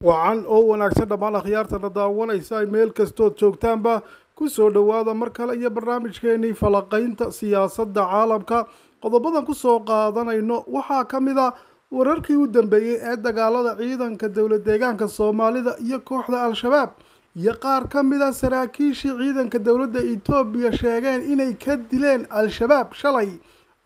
wacan oo wanaagsan dhammaan akhyaarta na daawanaysa ay meel kastood joogtaanba ku soo dhowaada mar kale iyo barnaamijkeenii falaqaynta siyaasadda caalamka qodobadan ku soo qaadanayno waxaa ka mid a wararkii u dambeeyey ee dagaalada ciidanka dowlad deegaanka soomaalida iyo kooxda al-shabaab iyo qaar ka mid a saraakiishii ciidanka dowladda etoobiya sheegeen inay ka dileen al-shabaab shalay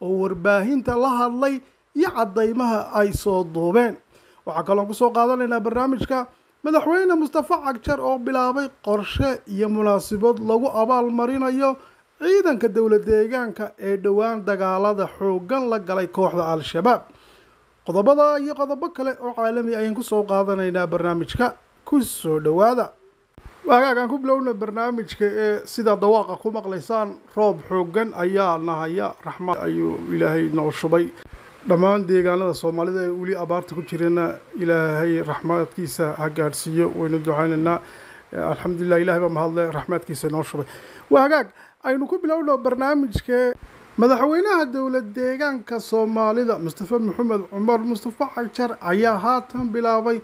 oo warbaahinta la hadlay iyo caddaymaha ay soo duubeen waxaa kaloon kusoo qaadanaynaa barnaamijka madaxweyne mustafa cagjar oo bilaabay qorshe iyo munaasabad lagu abaalmarinayo ciidanka dowla deegaanka ee dhowaan dagaalada xooggan la galay kooxda al-shabaab qodobada iyo qodobo kale oo caalami ayaan kusoo qaadanaynaa barnaamijka kusoo dhowaada waagaagaan ku bilowna barnaamijka ee sidaa dawaaqa ku maqlaysaan roob xooggan ayaa nahaya raxmad ayuu ilaahay noo shubay dhammaan deegaanada soomaalida ee weli abaarta ku jireenna ilaahay raxmaadkiisa ha gaadhsiiyo waynu ducaynaynaa alxamdulilah ilahay baa mahadle raxmaadkiisa noo shubay waa hagaag aynu ku bilowno barnaamijka madaxweynaha dowlad deegaanka soomaalida mustafe maxamed cumar mustafa cajar ayaa haatan bilaabay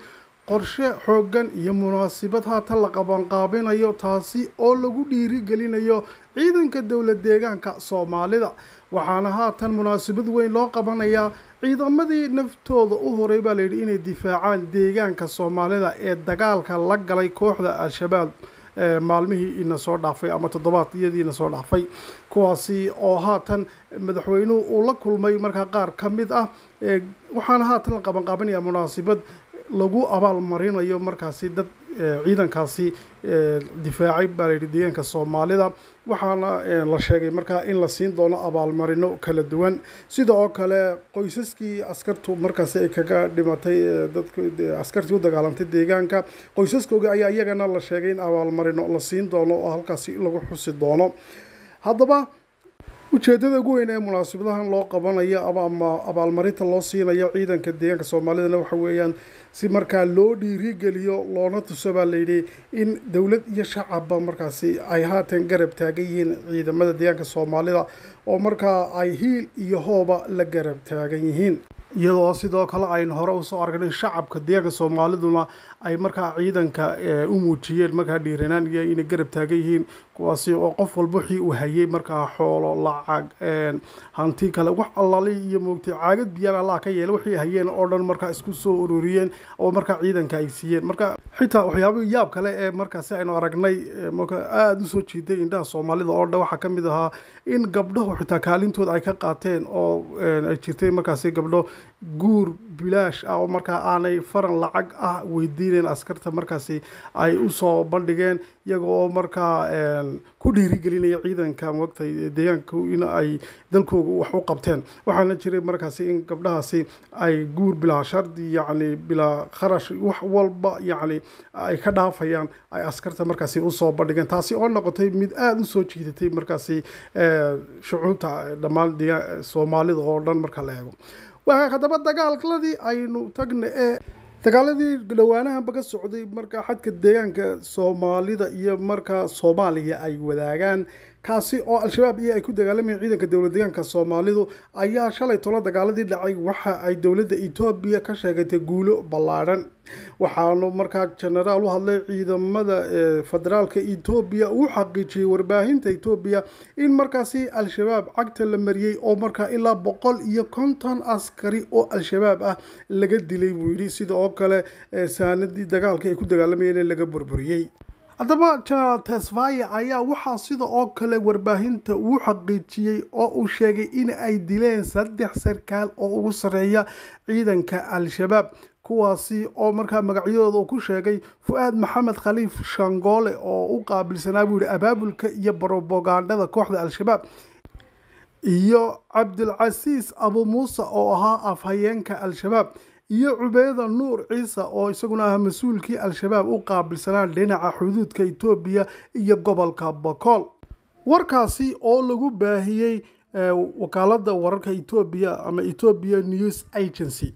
qorshe xooggan iyo munaasibad haatan la qabanqaabinayo taasi oo lagu dhiiri gelinayo ciidanka dowlad deegaanka soomaalida waxaana haatan munaasabad weyn loo qabanayaa ciidamadii naftooda u horay baa layidhi inay difaacaan deegaanka soomaalida ee dagaalka la galay kooxda al-shabaab eh, maalmihii ina soo dhaafay ama toddobaadiyadii ina soo dhaafay kuwaasi oo haatan madaxweynuhu uu la kulmay markaa qaar ka mid ah eh, waxaana haatan la qabanqaabanaya munaasibad lagu abaalmarinayo markaasi dad ciidankaasi difaacay baa deegaanka soomaalida waxaana la sheegay markaa in la siin doono abaalmarino kala duwan sida oo kale qoysaskii askartu markaasi ay kaga dhimatay askartii u dagaalamtay deegaanka qoysaskooga ayaa iyagana la sheegay in abaalmarino la siin doono oo halkaasi lagu xusi doono haddaba ujeedada ugu weyn ee munaasibadahan loo qabanayo ama abaalmarinta loo siinayo ciidanka deegaanka soomaalidana waxa weeyaan si markaa loo dhiirigeliyo loona tuso baa layidhi in dowlad iyo shacabba markaasi ay haatan garab taagan yihiin ciidamada deegaanka soomaalida oo markaa ay hiil iyo hooba la garab taagan yihiin iyadoo sidoo kale aynu hore usoo arkan in shacabka deegaanka soomaaliduna ay markaa ciidanka eh, u muujiyeen markaa dhiiranaan iyo inay garab taagan yihiin kuwaasi oo qof walba wixii uu hayay markaa xoolo lacag hanti kale wax allaali iyo moogtay caagad biyaan allaha ka yeela wixii hayeen oo dhan markaa isku soo ururiyeen oo markaa ciidanka ay siiyeen marka xitaa waxyaabahi yaab kale ee markaasi aynu aragnay marka aada usoo jiiday indhaha soomaalida oo dhan waxaa ka mid ahaa in gabdhahu xitaa kaalintooda ay ka qaateen oo ay jirtay markaasi gabdho guur bilaash ah oo markaa aanay faran lacag ah weydiineyn askarta markaasi ay usoo bandhigeen iyaga oo markaa eh, ku dhiirigelinaya ciidanka maogta deegaanku in ay dalkooga wax u qabteen waxaana jiray markaasi in gabdhahaasi ay guur bilaa shardi yacni bilaa kharash wax walba yacni ay ka dhaafayaan ay askarta markaasi usoo bandhigeen taasi oo noqotay mid aada usoo jiidatay markaasi eh, shucuubta eh, dhammaan soomaalida oo dhan marka la eego waxay haddaba dagaalladii aynu tagna ee dagaaladii dhowaanahanba ka socday markaa xadka deegaanka soomaalida iyo markaa soomaaliya ay wadaagaan kaasi oo al-shabaab iyo ay ku dagaalamayeen ciidanka dowlad deegaanka soomaalidu ayaa shalay tolo dagaaladii dhacay waxa ay dowladda etoobiya ka sheegatay guulo ballaadhan waxaanu markaa jenaraal u hadlay ciidamada eh, federaalka etoobiya uu xaqiijiyey warbaahinta etoobiya in markaasi al-shabaab cagta la mariyey oo markaa ilaa boqol iyo konton askari oo al-shabaab ah laga dilay buu yidhi sida oo kale eh, saanadii dagaalka ay ku dagaalamayeen laga burburiyey haddaba genaraal tesvaya ayaa waxaa sida oo kale warbaahinta uu xaqiijiyey oo uu sheegay in ay dileen saddex sarkaal oo ugu sarreeya ciidanka al-shabaab kuwaasi oo markaa magacyadooda uu ku sheegay fu-aad maxamed khaliif shangoole oo u qaabilsanaa buu yihi abaabulka iyo brobagandhada kooxda al-shabaab iyo cabdilcasiis abu muuse oo ahaa afhayeenka al-shabaab iyo cubeeda nuur ciise oo isaguna ah mas-uulkii al-shabaab u qaabilsanaa dhinaca xuduudka etoobiya iyo gobolka bokool warkaasi oo lagu baahiyey eh, wakaaladda wararka etoobiya ama etoobia news agency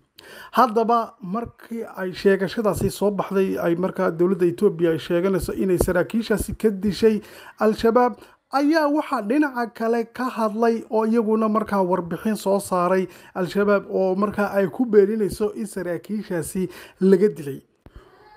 haddaba markii ay sheegashadaasi soo baxday ay markaa dowladda etoobiya ay sheeganayso inay saraakiishaasi ka dishay al-shabaab ayaa waxaa dhinaca kale ka hadlay oo iyaguna markaa warbixin soo saaray al-shabaab oo markaa ay ku beeninayso in saraakiishaasi laga dilay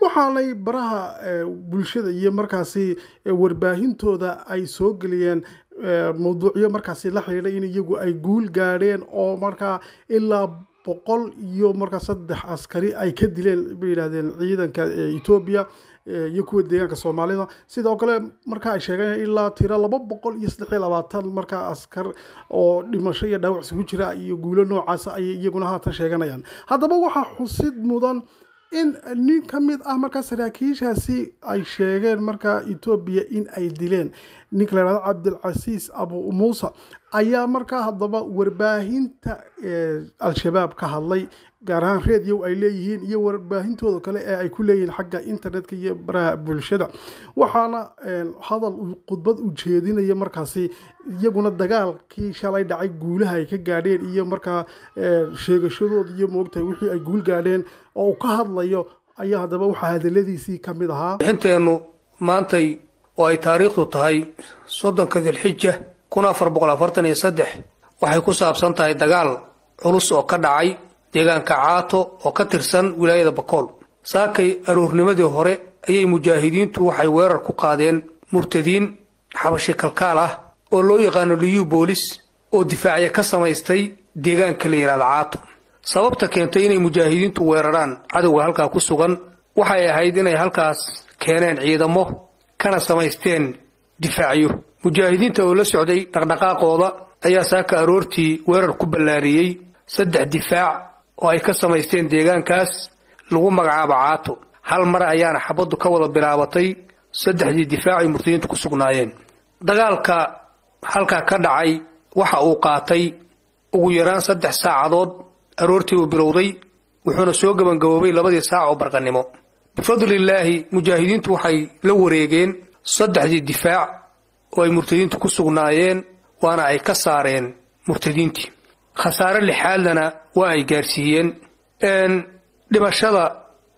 waxaanay baraha eh, bulshada iyo markaasi eh, warbaahintooda ay soo geliyeen eh, mawduucyo markaasi la xidhiidha in iyagu ay guul gaadheen oo markaa ilaa boqol iyo markaa saddex askari ay ka dileen bay yidhahdeen ciidanka etoobiya iyo kuwa deegaanka soomaalida sidoo kale marka ay sheegeen ilaa tiro laba boqol iyo saddex iyo labaatan markaa askar oo dhimasho iyo dhaawac isugu jira iyo guulo noocaas ah ayay iyaguna haatan sheeganayaan haddaba waxaa xusid mudan in nin ka mid ah marka saraakiishaasi ay sheegeen markaa etoobiya in ay dileen ninka la yihahdo cabdilcasiis abu muuse ayaa markaa haddaba warbaahinta al-shabaab ka hadlay gaar ahaan reedyow ay leeyihiin iyo warbaahintooda kale ee ay ku leeyihiin xagga internetka iyo baraha bulshada waxaana hadal khudbad u jeedinaya markaasi iyaguna dagaalkii shalay dhacay guulaha ay ka gaadheen iyo markaa sheegashadooda iyo moogtahay wixii ay guul gaadheen oo uu ka hadlayo ayaa haddaba waxaa hadaladiisii ka mid ahaa bixinteenu maantay oo ay taariikhdu tahay soddonka dilxija kun afar boqol afartan iyo saddex waxay ku saabsan tahay dagaal culus oo ka dhacay deegaanka caato oo ka tirsan wilaayada bakool saakay aroornimadii hore ayay mujaahidiintu waxay weerar ku qaadeen murtadiin xabashi kalkaal ah oo loo yaqaano liyuu boolis oo difaacya ka samaystay deegaanka la yidhahda caato sababta keentay inay mujaahidiintu weeraraan cadowga halkaa ku sugan waxay ahayd inay halkaas keeneen ciidamo kana samaysteen difaacyo mujaahidiinta oo la socday dhaqdhaqaaqooda ayaa saaka aroortii weerar ku ballaariyey saddex difaac oo ay ka samaysteen deegaankaas lagu magacaabo caato hal mar ayaana xabaddu ka wada bilaabatay saddexdii difaac ay murtadiintu ku sugnaayeen dagaalka halkaa ka dhacay waxa uu qaatay ugu yaraan saddex saacadood aroortii uu bilowday wuxuuna soo gabangaboobay labadii saac oo barqannimo bifadlilaahi mujaahidiintu waxay la wareegeen saddexdii difaac oo ay murtadiintu ku sugnaayeen waana ay ka saareen murtadiintii khasaare lixaaldana waa ay gaarsiiyeen dhimashada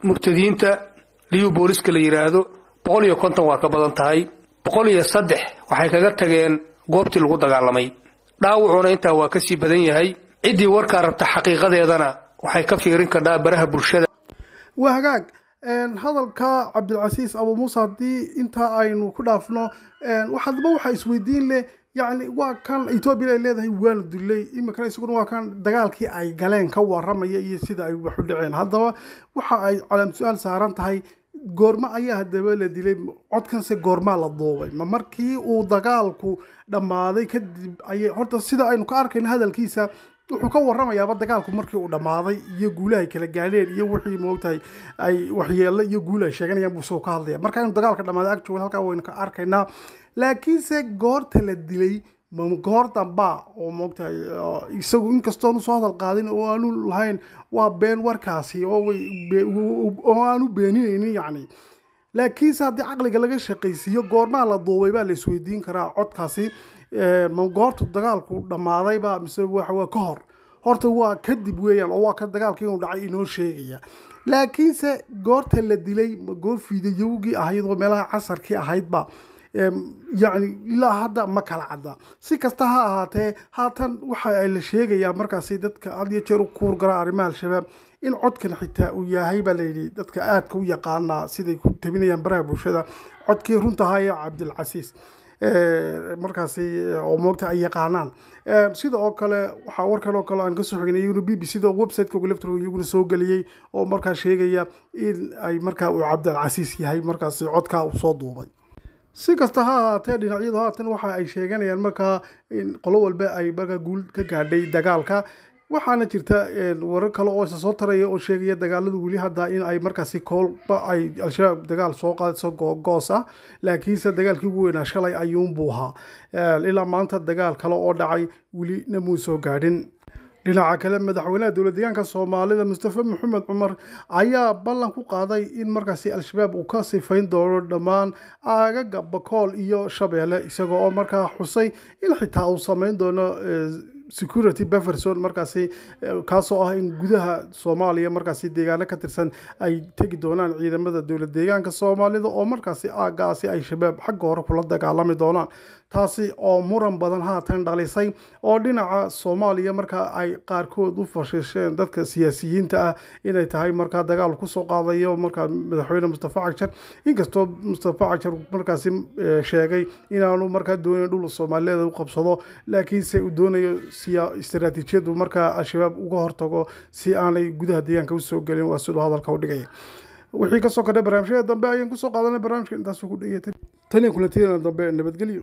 murtadiinta liyuu booliska la yidhaahdo boqol iyo konton waa ka badan tahay boqol iyo saddex waxay kaga tageen goobtii lagu dagaalamay dhaawucuna intaa waa ka sii badan yahay ciddii warkaa rabta xaqiiqadeedana waxay ka fiirin kardhaa baraha bulshada hadalka cabdilcasiis abu muuse haddii intaa aynu ku dhaafno hadba waxaa isweydiin leh yani waa kan ethoobiya ay leedahay waana dulay iminkana isaguna waa kan dagaalkii ay galeen ka waramaya iyo sida ay wax u dhaceen haddaba waxa ay calaam su-aal saaran tahay goorma ayaa haddaba la dilay codkanse goormaa la duubay ma markii uu dagaalku dhammaaday kadib ayay horta sida aynu ka arkayno hadalkiisa wuxuu ka waramayaaba dagaalku markii uu dhammaaday iyo guulahay kala gaadheen iyo wixii moogtahay ay waxyeello iyo guul sheeganayaan buu soo ka hadlaya marka inuu dagaalka dhammaaday ag joogo halkaa waynu ka arkaynaa laakiinse goorta la dilay goordanba dambaa oo moogtahay isagu inkastoon usoo hadal qaadin oo aanu lahayn waa been warkaasi oo aanu beeninaynin yacni laakiinse haddii caqliga laga shaqaysiiyo goormaa la duubay baa la isweydiin karaa codkaasi magoortu dagaalku dhammaadayba mise waa ka hor horta waa kadib weeyaan oo waa ka dagaalka inuu dhacay inoo sheegaya laakiinse goorta la dilay goor fiidayowgii ahaydoo meelaha casarkii ahaydba yacni ilaa hadda ma kala cadda si kasta ha ahaatee haatan waxa la sheegayaa markaasi dadka had iyo jeer u kuurgara arrimaha al-shabaab in codkan xitaa uu yahay baa layidhi dadka aadka u yaqaanaa siday ku tabinayaan baraha bulshada codkii runta ahaa ee cabdilcasiis markaasi oo moogta ay yaqaanaan sida oo kale waxaa warkan oo kale aan kasoo xignay iyaguna b b c da websiteka electro iyaguna soo geliyey oo markaa sheegaya in ay markaa uu cabdilcasiis yahay markaasi codkaa uu soo duubay si kasta ha ahaatee dhinacyadu haatan waxa ay sheeganayaan markaa in qolo walba ay markaa guul ka gaadhay dagaalka waxaana jirta eh, warar kale oo isa soo taraya oo sheegaya dagaalada weli hadda in ay markaasi koolba ay al-shabaab dagaal soo qaadayso goos ah laakiinse dagaalkii ugu weynaa shalay ayuunbuu ahaa eh, ilaa maanta dagaal kale oo dhacay weli namuu soo gaadhin dhinaca kale madaxweynaha dowlad deegaanka soomaalida mustafa maxamed cumar ayaa ballan ku qaaday in markaasi al-shabaab uu ka sifayn doono dhammaan aagaga bakool iyo shabeelle isagoo oo markaa xusay in xitaa uu samayn doono eh, security beferson markaasi eh, kaasoo ah in gudaha soomaaliya markaasi deegaano ka tirsan ay tegi doonaan ciidamada dowlad deegaanka soomaalida oo markaasi aagaasi ay shabaab xagga hore kula dagaalami doonaan taasi oo muran badan haatan dhalisay oo dhinaca soomaaliya marka ay qaarkood u fashisheen dadka siyaasiyiinta ah inay tahay markaa dagaal kusoo qaadayo markaa madaxweyne mustafa cagshar inkastoo mustafa cagshar markaasi eh, sheegay inaanu markaa doonayn dhul soomaaliyeed u qabsado laakiinse uu doonayo istaraatiijiyadu markaa al-shabaab uga hortago si aanay gudaha deegaanka usoo gelin waa siduu hadalka u dhigaya wixii kasoo kordhay barnaamijyada dambe ayaan kusoo qaadanay barnaamijka intaasuu ku dhegeetay taniya kulantideena dambe nabadgelyo